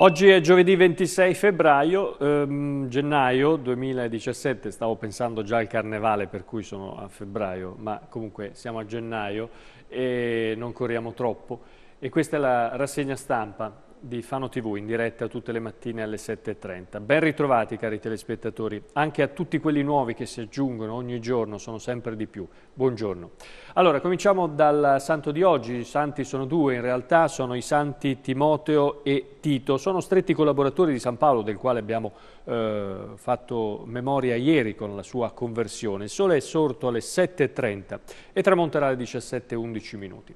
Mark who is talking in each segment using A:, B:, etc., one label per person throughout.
A: Oggi è giovedì 26 febbraio, ehm, gennaio 2017, stavo pensando già al carnevale per cui sono a febbraio, ma comunque siamo a gennaio e non corriamo troppo. E questa è la rassegna stampa di Fano TV in diretta tutte le mattine alle 7.30. Ben ritrovati cari telespettatori, anche a tutti quelli nuovi che si aggiungono ogni giorno, sono sempre di più. Buongiorno. Allora, cominciamo dal santo di oggi, i santi sono due in realtà, sono i santi Timoteo e Tito, sono stretti collaboratori di San Paolo del quale abbiamo parlato eh, fatto memoria ieri con la sua conversione. Il sole è sorto alle 7.30 e tramonterà alle 17.11 minuti.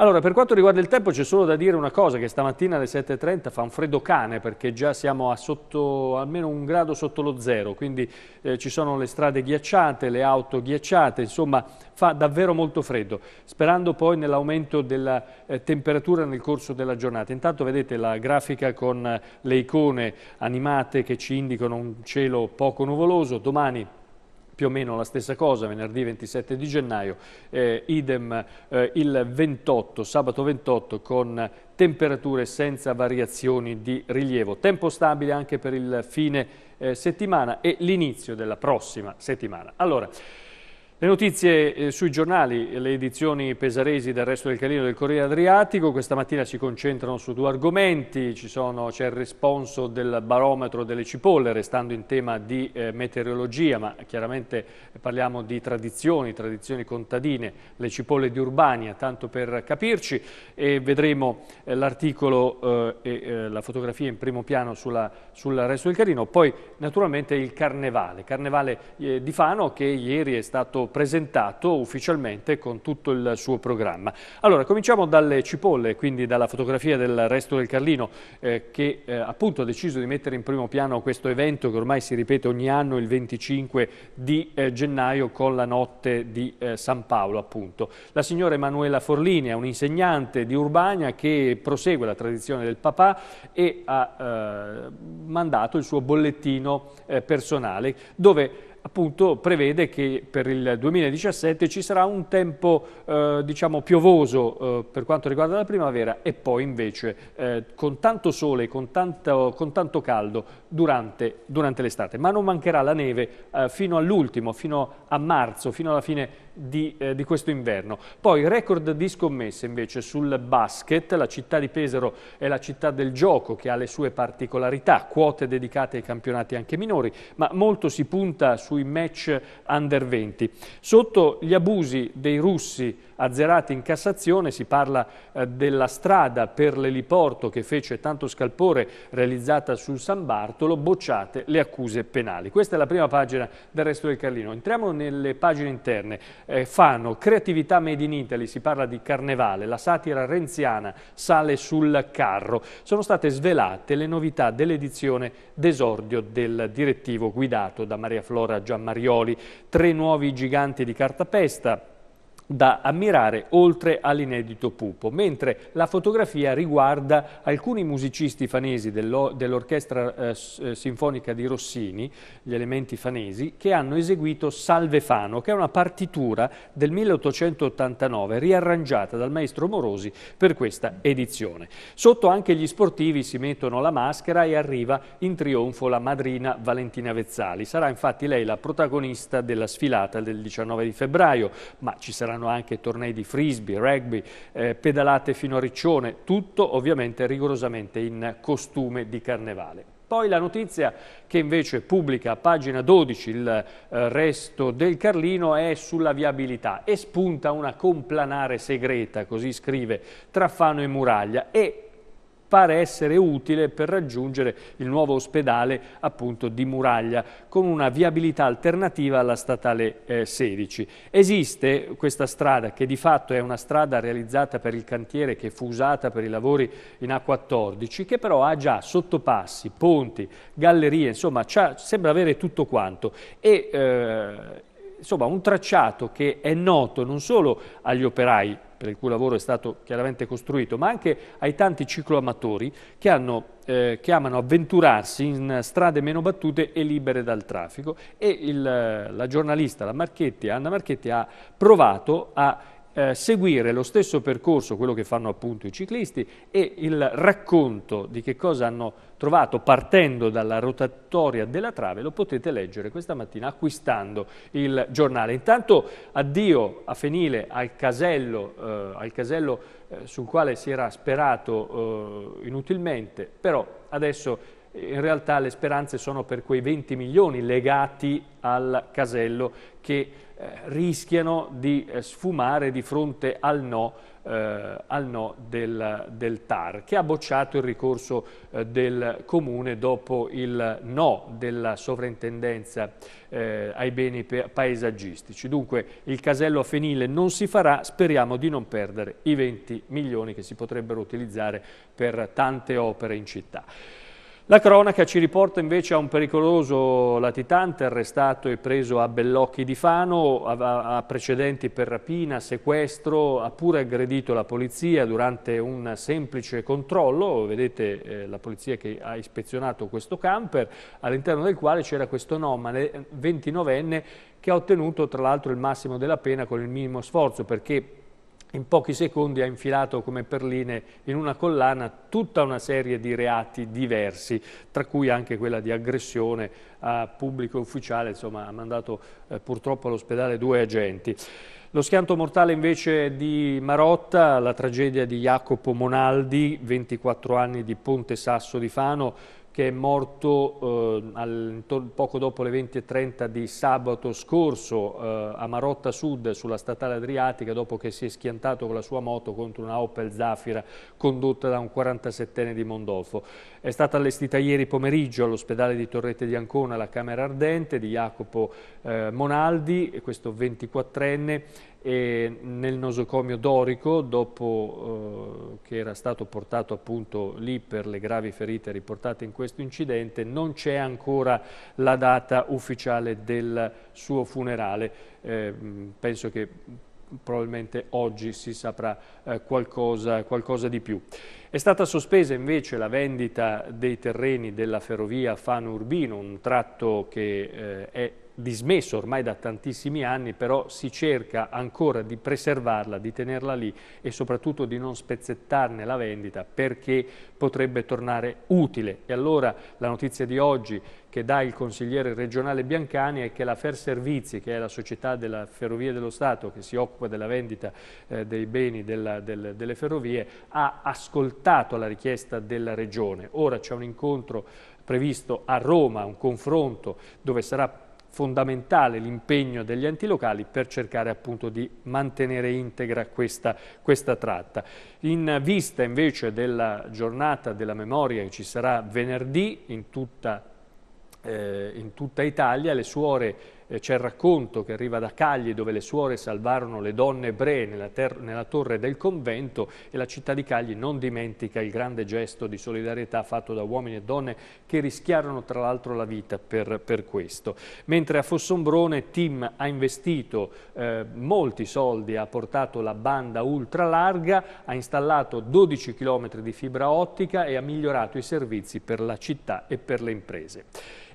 A: Allora, per quanto riguarda il tempo c'è solo da dire una cosa, che stamattina alle 7.30 fa un freddo cane perché già siamo a sotto, almeno un grado sotto lo zero, quindi eh, ci sono le strade ghiacciate, le auto ghiacciate, insomma fa davvero molto freddo, sperando poi nell'aumento della eh, temperatura nel corso della giornata. Intanto vedete la grafica con le icone animate che ci indicano indicano un cielo poco nuvoloso, domani più o meno la stessa cosa, venerdì 27 di gennaio, eh, idem eh, il 28, sabato 28 con temperature senza variazioni di rilievo. Tempo stabile anche per il fine eh, settimana e l'inizio della prossima settimana. Allora, le notizie eh, sui giornali, le edizioni pesaresi del resto del Carlino del Corriere Adriatico, questa mattina si concentrano su due argomenti, c'è il responso del barometro delle cipolle, restando in tema di eh, meteorologia, ma chiaramente parliamo di tradizioni, tradizioni contadine, le cipolle di Urbania, tanto per capirci, e vedremo eh, l'articolo eh, e eh, la fotografia in primo piano sulla, sul resto del Carlino, poi naturalmente il Carnevale, Carnevale di Fano che ieri è stato presentato ufficialmente con tutto il suo programma. Allora, cominciamo dalle cipolle, quindi dalla fotografia del resto del Carlino, eh, che eh, appunto ha deciso di mettere in primo piano questo evento che ormai si ripete ogni anno il 25 di eh, gennaio con la notte di eh, San Paolo, appunto. La signora Emanuela Forlini è un'insegnante di Urbania che prosegue la tradizione del papà e ha eh, mandato il suo bollettino eh, personale dove appunto prevede che per il 2017 ci sarà un tempo eh, diciamo piovoso eh, per quanto riguarda la primavera e poi invece eh, con tanto sole, con tanto, con tanto caldo durante, durante l'estate. Ma non mancherà la neve eh, fino all'ultimo, fino a marzo, fino alla fine di, eh, di, questo inverno. Poi record di scommesse invece sul basket, la città di Pesaro è la città del gioco che ha le sue particolarità, quote dedicate ai campionati anche minori, ma molto si punta sui match under 20. Sotto gli abusi dei russi azzerati in Cassazione, si parla eh, della strada per l'eliporto che fece tanto scalpore realizzata sul San Bartolo, bocciate le accuse penali. Questa è la prima pagina del resto del Carlino. Entriamo nelle pagine interne. Eh, Fano, creatività made in Italy, si parla di Carnevale, la satira renziana sale sul carro. Sono state svelate le novità dell'edizione d'esordio del direttivo guidato da Maria Flora Giammarioli. Tre nuovi giganti di cartapesta da ammirare oltre all'inedito pupo, mentre la fotografia riguarda alcuni musicisti fanesi dell'Orchestra eh, eh, Sinfonica di Rossini, gli elementi fanesi, che hanno eseguito Salve Fano, che è una partitura del 1889 riarrangiata dal maestro Morosi per questa edizione. Sotto anche gli sportivi si mettono la maschera e arriva in trionfo la madrina Valentina Vezzali. Sarà infatti lei la protagonista della sfilata del 19 febbraio, ma ci saranno c'erano anche tornei di frisbee, rugby, eh, pedalate fino a Riccione, tutto ovviamente rigorosamente in costume di carnevale. Poi la notizia che invece pubblica a pagina 12 il eh, resto del Carlino è sulla viabilità e spunta una complanare segreta, così scrive, tra Fano e Muraglia e pare essere utile per raggiungere il nuovo ospedale appunto di Muraglia con una viabilità alternativa alla statale eh, 16. Esiste questa strada che di fatto è una strada realizzata per il cantiere che fu usata per i lavori in A14 che però ha già sottopassi, ponti, gallerie, insomma sembra avere tutto quanto e eh, insomma un tracciato che è noto non solo agli operai, per il cui lavoro è stato chiaramente costruito, ma anche ai tanti cicloamatori che, hanno, eh, che amano avventurarsi in strade meno battute e libere dal traffico. E il, la giornalista la Marchetti, Anna Marchetti ha provato a eh, seguire lo stesso percorso, quello che fanno appunto i ciclisti, e il racconto di che cosa hanno fatto trovato partendo dalla rotatoria della trave, lo potete leggere questa mattina acquistando il giornale. Intanto addio a Fenile al casello, eh, al casello eh, sul quale si era sperato eh, inutilmente, però adesso in realtà le speranze sono per quei 20 milioni legati al casello che eh, rischiano di eh, sfumare di fronte al no, eh, al no del, del, TAR, che ha bocciato il ricorso eh, del Comune dopo il no della sovrintendenza eh, ai beni paesaggistici. Dunque il casello a Fenile non si farà, speriamo di non perdere i 20 milioni che si potrebbero utilizzare per tante opere in città. La cronaca ci riporta invece a un pericoloso latitante arrestato e preso a Bellocchi di Fano, ha precedenti per rapina, sequestro, ha pure aggredito la polizia durante un semplice controllo, vedete eh, la polizia che ha ispezionato questo camper, all'interno del quale c'era questo nomale 29enne eh, che ha ottenuto tra l'altro il massimo della pena con il minimo sforzo perché in pochi secondi ha infilato come perline in una collana tutta una serie di reati diversi, tra cui anche quella di aggressione a pubblico ufficiale, insomma ha mandato eh, purtroppo all'ospedale due agenti. Lo schianto mortale invece di Marotta, la tragedia di Jacopo Monaldi, 24 anni di Ponte Sasso di Fano, che è morto eh, al, poco dopo le 20.30 di sabato scorso eh, a Marotta Sud sulla statale Adriatica dopo che si è schiantato con la sua moto contro una Opel Zafira condotta da un 47enne di Mondolfo. È stata allestita ieri pomeriggio all'ospedale di Torrette di Ancona la Camera Ardente di Jacopo eh, Monaldi, questo 24enne, e nel nosocomio dorico, dopo eh, che era stato portato appunto lì per le gravi ferite riportate in questo incidente, non c'è ancora la data ufficiale del suo funerale. Eh, penso che probabilmente oggi si saprà eh, qualcosa, qualcosa di più. È stata sospesa invece la vendita dei terreni della ferrovia Fano Urbino, un tratto che eh, è dismesso ormai da tantissimi anni, però si cerca ancora di preservarla, di tenerla lì e soprattutto di non spezzettarne la vendita perché potrebbe tornare utile. E allora la notizia di oggi che dà il consigliere regionale Biancani è che la Fer Servizi, che è la società della Ferrovie dello Stato che si occupa della vendita eh, dei beni della, del, delle ferrovie, ha ascoltato la richiesta della regione. Ora c'è un incontro previsto a Roma, un confronto dove sarà fondamentale l'impegno degli enti locali per cercare appunto di mantenere integra questa, questa, tratta. In vista invece della giornata della memoria che ci sarà venerdì in tutta, eh, in tutta Italia, le suore eh, c'è il racconto che arriva da Cagli dove le suore salvarono le donne ebree nella, nella torre del convento e la città di Cagli non dimentica il grande gesto di solidarietà fatto da uomini e donne che rischiarono tra l'altro la vita per, per, questo. Mentre a Fossombrone Tim ha investito eh, molti soldi, ha portato la banda ultralarga, ha installato 12 km di fibra ottica e ha migliorato i servizi per la città e per le imprese.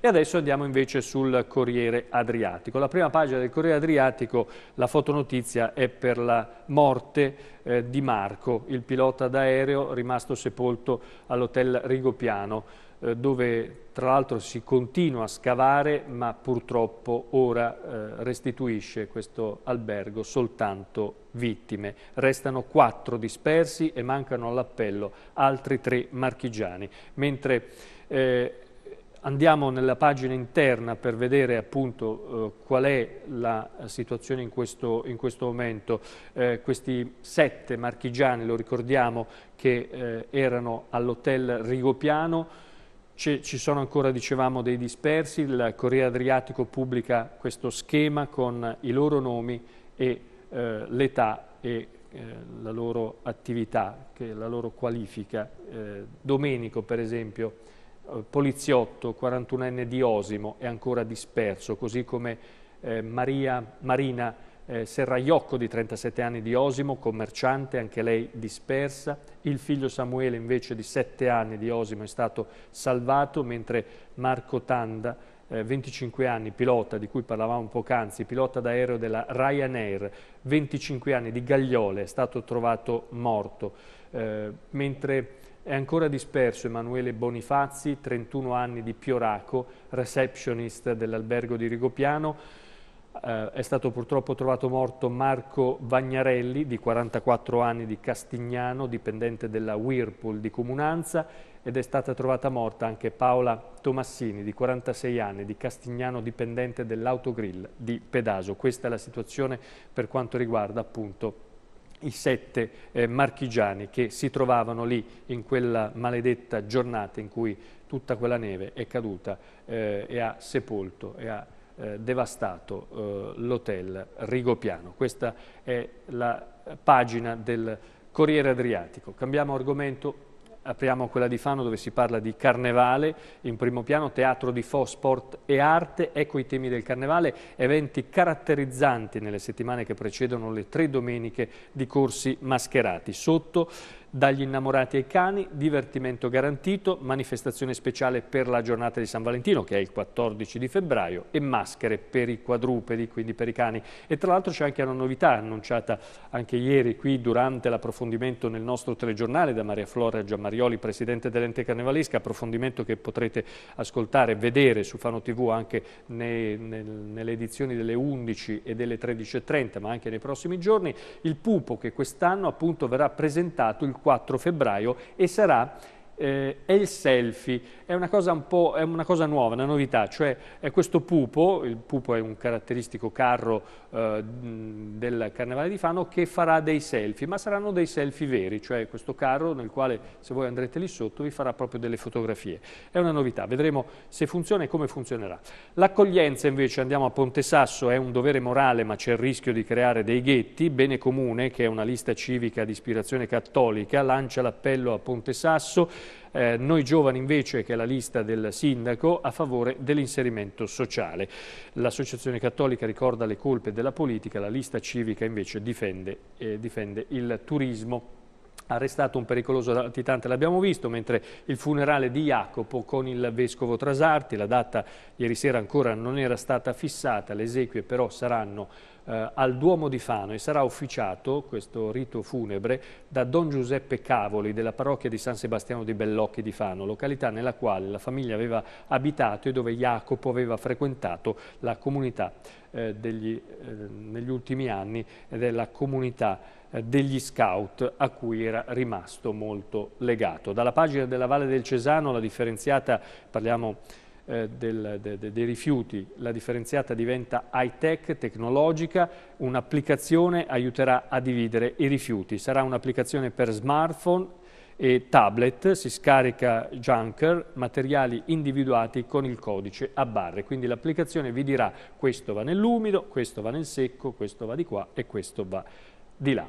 A: E adesso andiamo invece sul Corriere Adriatico. La prima pagina del Corriere Adriatico, la fotonotizia è per la morte eh, di Marco, il pilota d'aereo rimasto sepolto all'hotel Rigopiano, eh, dove tra l'altro si continua a scavare, ma purtroppo ora eh, restituisce questo albergo soltanto vittime. Restano quattro dispersi e mancano all'appello altri tre marchigiani. Mentre eh, Andiamo nella pagina interna per vedere appunto eh, qual è la eh, situazione in questo, in questo momento. Eh, questi sette marchigiani, lo ricordiamo, che eh, erano all'hotel Rigopiano, ci sono ancora, dicevamo, dei dispersi, il Corriere Adriatico pubblica questo schema con i loro nomi e eh, l'età e eh, la loro attività, la loro qualifica. Domenico, per esempio, eh, poliziotto 41enne di Osimo è ancora disperso, così come eh, Maria, Marina eh, Serraiocco di 37 anni di Osimo, commerciante, anche lei dispersa. Il figlio Samuele invece di 7 anni di Osimo è stato salvato, mentre Marco Tanda, eh, 25 anni, pilota di cui parlavamo poc'anzi, pilota d'aereo della Ryanair, 25 anni di Gagliole, è stato trovato morto. Eh, mentre è ancora disperso Emanuele Bonifazzi, 31 anni di Pioraco, receptionist dell'albergo di Rigopiano. Eh, è stato purtroppo trovato morto Marco Vagnarelli, di 44 anni di Castignano, dipendente della Whirlpool di Comunanza, ed è stata trovata morta anche Paola Tomassini, di 46 anni, di Castignano, dipendente dell'autogrill di Pedaso. Questa è la situazione per quanto riguarda appunto i sette eh, marchigiani che si trovavano lì in quella maledetta giornata in cui tutta quella neve è caduta eh, e ha sepolto e ha eh, devastato eh, l'hotel Rigopiano. Questa è la eh, pagina del Corriere Adriatico. Cambiamo argomento apriamo quella di Fano dove si parla di carnevale, in primo piano teatro di Fo, sport e arte, ecco i temi del carnevale, eventi caratterizzanti nelle settimane che precedono le tre domeniche di corsi mascherati. Sotto dagli innamorati ai cani, divertimento garantito, manifestazione speciale per la giornata di San Valentino che è il 14 di febbraio e maschere per i quadrupedi, quindi per i cani. E tra l'altro c'è anche una novità annunciata anche ieri qui durante l'approfondimento nel nostro telegiornale da Maria Flora Giammarioli, presidente dell'ente carnevalesca, approfondimento che potrete ascoltare e vedere su Fano TV anche nei, nel, nelle edizioni delle 11 e delle 13.30 ma anche nei prossimi giorni. Il pupo che quest'anno appunto verrà presentato il 4 febbraio e sarà eh, è il selfie, è una cosa un po', è una cosa nuova, una novità, cioè è questo pupo, il pupo è un caratteristico carro eh, del Carnevale di Fano che farà dei selfie, ma saranno dei selfie veri, cioè questo carro nel quale se voi andrete lì sotto vi farà proprio delle fotografie. È una novità, vedremo se funziona e come funzionerà. L'accoglienza invece, andiamo a Ponte Sasso, è un dovere morale ma c'è il rischio di creare dei ghetti, Bene Comune che è una lista civica di ispirazione cattolica lancia l'appello a Ponte Sasso eh, Noi Giovani invece, che è la lista del sindaco, a favore dell'inserimento sociale. L'Associazione Cattolica ricorda le colpe della politica, la lista civica invece difende, eh, difende il turismo arrestato un pericoloso latitante, l'abbiamo visto, mentre il funerale di Jacopo con il vescovo Trasarti, la data ieri sera ancora non era stata fissata, le esequie però saranno eh, al Duomo di Fano e sarà officiato questo rito funebre da Don Giuseppe Cavoli della parrocchia di San Sebastiano di Bellocchi di Fano, località nella quale la famiglia aveva abitato e dove Jacopo aveva frequentato la comunità eh, degli, eh, negli ultimi anni eh, della comunità eh, degli scout a cui era rimasto molto legato. Dalla pagina della Valle del Cesano, la differenziata, parliamo eh, del, de, de, dei rifiuti, la differenziata diventa high-tech, tecnologica, un'applicazione aiuterà a dividere i rifiuti, sarà un'applicazione per smartphone e tablet, si scarica Junker, materiali individuati con il codice a barre, quindi l'applicazione vi dirà questo va nell'umido, questo va nel secco, questo va di qua e questo va di là.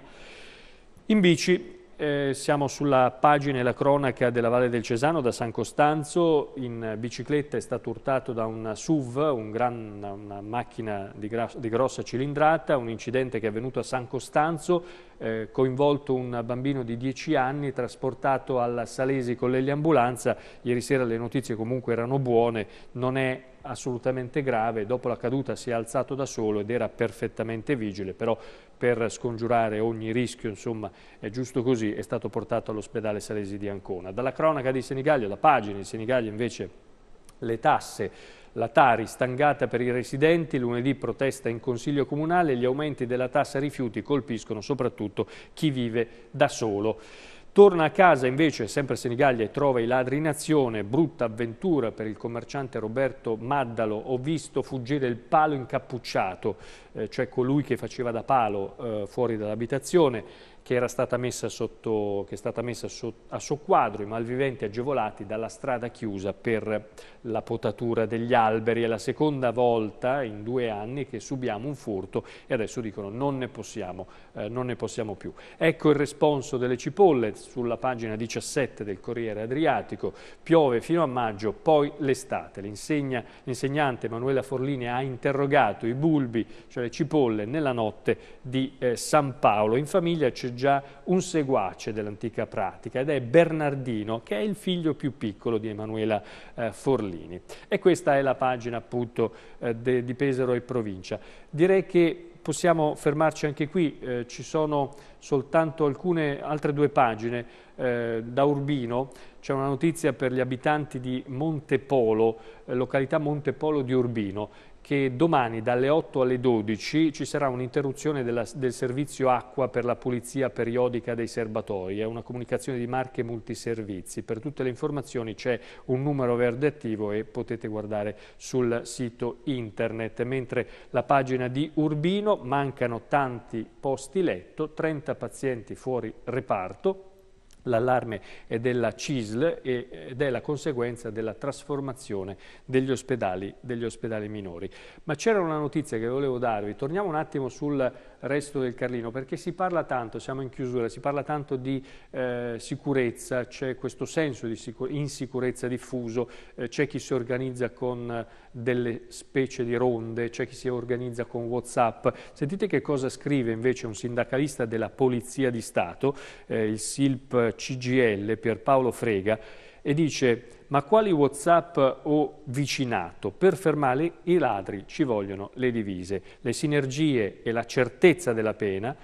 A: In bici eh, siamo sulla pagina e la cronaca della Valle del Cesano da San Costanzo, in bicicletta è stato urtato da una SUV, un gran, una macchina di, di, grossa cilindrata, un incidente che è avvenuto a San Costanzo, eh, coinvolto un bambino di 10 anni trasportato alla Salesi con l'eliambulanza, ieri sera le notizie comunque erano buone, non è assolutamente grave, dopo la caduta si è alzato da solo ed era perfettamente vigile, però per scongiurare ogni rischio, insomma, è giusto così, è stato portato all'ospedale Salesi di Ancona. Dalla cronaca di Senigallia, la pagina di Senigallia invece le tasse la Tari stangata per i residenti, lunedì protesta in Consiglio Comunale, gli aumenti della tassa rifiuti colpiscono soprattutto chi vive da solo. Torna a casa invece, sempre Senigallia, e trova i ladri in azione. Brutta avventura per il commerciante Roberto Maddalo. Ho visto fuggire il palo incappucciato, eh, cioè colui che faceva da palo eh, fuori dall'abitazione che, era stata messa sotto, è stata messa sotto, a soqquadro i malviventi agevolati dalla strada chiusa per la potatura degli alberi. È la seconda volta in due anni che subiamo un furto e adesso dicono non ne possiamo, eh, non ne possiamo più. Ecco il responso delle cipolle sulla pagina 17 del Corriere Adriatico. Piove fino a maggio, poi l'estate. l'insegnante Emanuela Forlini ha interrogato i bulbi, cioè le cipolle, nella notte di eh, San Paolo. In famiglia c'è già un seguace dell'antica pratica ed è Bernardino, che è il figlio più piccolo di Emanuela eh, Forlini. E questa è la pagina appunto eh, de, di Pesaro e provincia. Direi che possiamo fermarci anche qui, eh, ci sono soltanto alcune altre due pagine. Eh, da Urbino c'è una notizia per gli abitanti di Montepolo, eh, località Montepolo di Urbino che domani dalle 8 alle 12 ci sarà un'interruzione del servizio acqua per la pulizia periodica dei serbatoi. È una comunicazione di marche multiservizi. Per tutte le informazioni c'è un numero verde attivo e potete guardare sul sito internet. Mentre la pagina di Urbino mancano tanti posti letto, 30 pazienti fuori reparto, l'allarme è della CISL ed è la conseguenza della trasformazione degli ospedali, degli ospedali minori. Ma c'era una notizia che volevo darvi, torniamo un attimo sul resto del Carlino, perché si parla tanto, siamo in chiusura, si parla tanto di eh, sicurezza, c'è questo senso di insicurezza diffuso, eh, c'è chi si organizza con eh, delle specie di ronde, c'è chi si organizza con Whatsapp. Sentite che cosa scrive invece un sindacalista della Polizia di Stato, eh, il SILP CGL, Pierpaolo Frega, e dice ma quali Whatsapp ho vicinato? Per fermare i ladri ci vogliono le divise. Le sinergie e la certezza della pena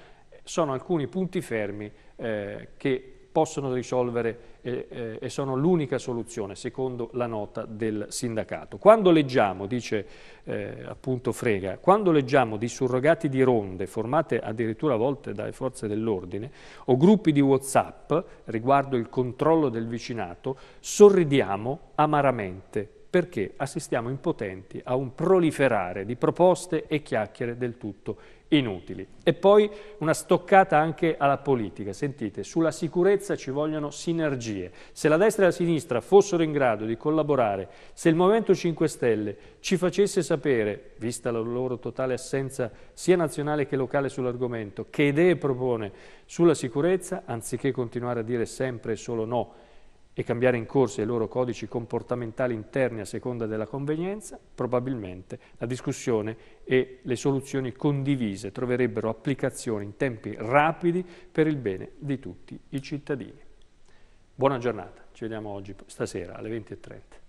A: sono alcuni punti fermi eh, che possono risolvere eh, eh, e sono l'unica soluzione, secondo la nota del sindacato. Quando leggiamo, dice eh, appunto Frega, quando leggiamo di surrogati di ronde, formate addirittura a volte dalle forze dell'ordine, o gruppi di Whatsapp riguardo il controllo del vicinato, sorridiamo amaramente perché assistiamo impotenti a un proliferare di proposte e chiacchiere del tutto inutili. E poi una stoccata anche alla politica. Sentite, sulla sicurezza ci vogliono sinergie. Se la destra e la sinistra fossero in grado di collaborare, se il Movimento 5 Stelle ci facesse sapere, vista la loro totale assenza sia nazionale che locale sull'argomento, che idee propone sulla sicurezza, anziché continuare a dire sempre e solo no e cambiare in corso i loro codici comportamentali interni a seconda della convenienza, probabilmente la discussione e le soluzioni condivise troverebbero applicazione in tempi rapidi per il bene di tutti i cittadini. Buona giornata, ci vediamo oggi, stasera alle 20.30.